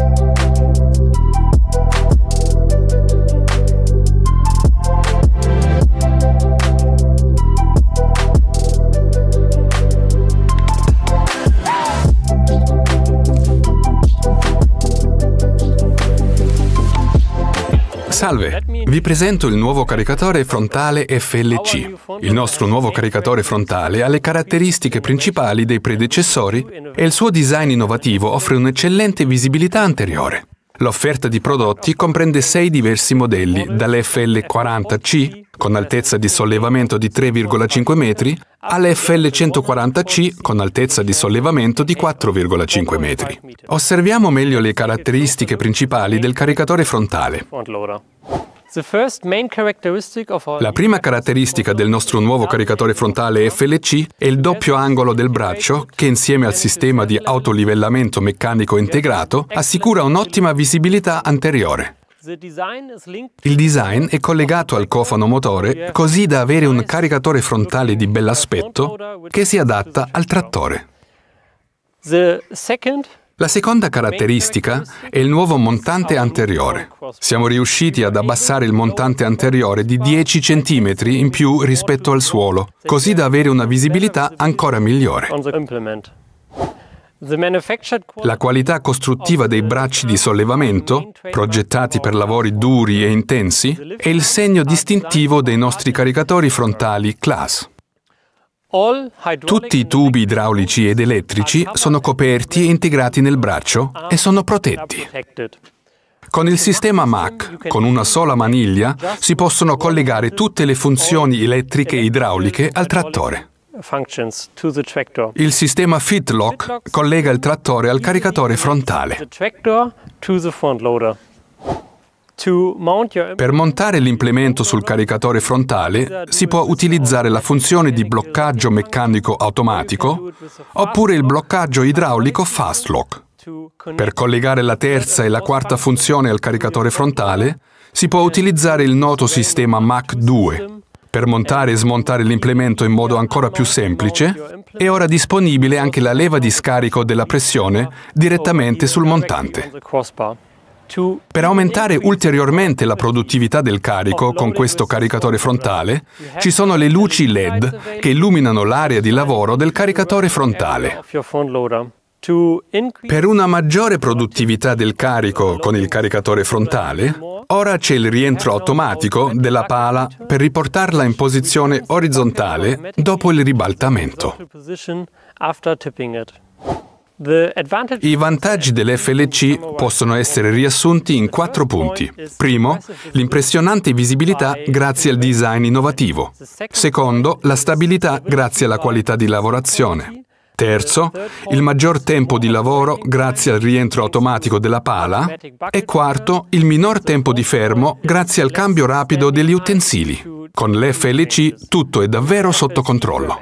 you Salve, vi presento il nuovo caricatore frontale FLC. Il nostro nuovo caricatore frontale ha le caratteristiche principali dei predecessori e il suo design innovativo offre un'eccellente visibilità anteriore. L'offerta di prodotti comprende sei diversi modelli, dall'FL40C, con altezza di sollevamento di 3,5 metri, all'FL140C, con altezza di sollevamento di 4,5 metri. Osserviamo meglio le caratteristiche principali del caricatore frontale. La prima caratteristica del nostro nuovo caricatore frontale FLC è il doppio angolo del braccio che insieme al sistema di autolivellamento meccanico integrato assicura un'ottima visibilità anteriore. Il design è collegato al cofano motore così da avere un caricatore frontale di bell'aspetto che si adatta al trattore. The second la seconda caratteristica è il nuovo montante anteriore. Siamo riusciti ad abbassare il montante anteriore di 10 cm in più rispetto al suolo, così da avere una visibilità ancora migliore. La qualità costruttiva dei bracci di sollevamento, progettati per lavori duri e intensi, è il segno distintivo dei nostri caricatori frontali class. Tutti i tubi idraulici ed elettrici sono coperti e integrati nel braccio e sono protetti. Con il sistema MAC, con una sola maniglia, si possono collegare tutte le funzioni elettriche e idrauliche al trattore. Il sistema Fitlock collega il trattore al caricatore frontale. Per montare l'implemento sul caricatore frontale si può utilizzare la funzione di bloccaggio meccanico automatico oppure il bloccaggio idraulico fast lock. Per collegare la terza e la quarta funzione al caricatore frontale si può utilizzare il noto sistema MAC2. Per montare e smontare l'implemento in modo ancora più semplice, è ora disponibile anche la leva di scarico della pressione direttamente sul montante. Per aumentare ulteriormente la produttività del carico con questo caricatore frontale, ci sono le luci LED che illuminano l'area di lavoro del caricatore frontale. Per una maggiore produttività del carico con il caricatore frontale, ora c'è il rientro automatico della pala per riportarla in posizione orizzontale dopo il ribaltamento. I vantaggi dell'FLC possono essere riassunti in quattro punti. Primo, l'impressionante visibilità grazie al design innovativo. Secondo, la stabilità grazie alla qualità di lavorazione. Terzo, il maggior tempo di lavoro grazie al rientro automatico della pala. E quarto, il minor tempo di fermo grazie al cambio rapido degli utensili. Con l'FLC tutto è davvero sotto controllo.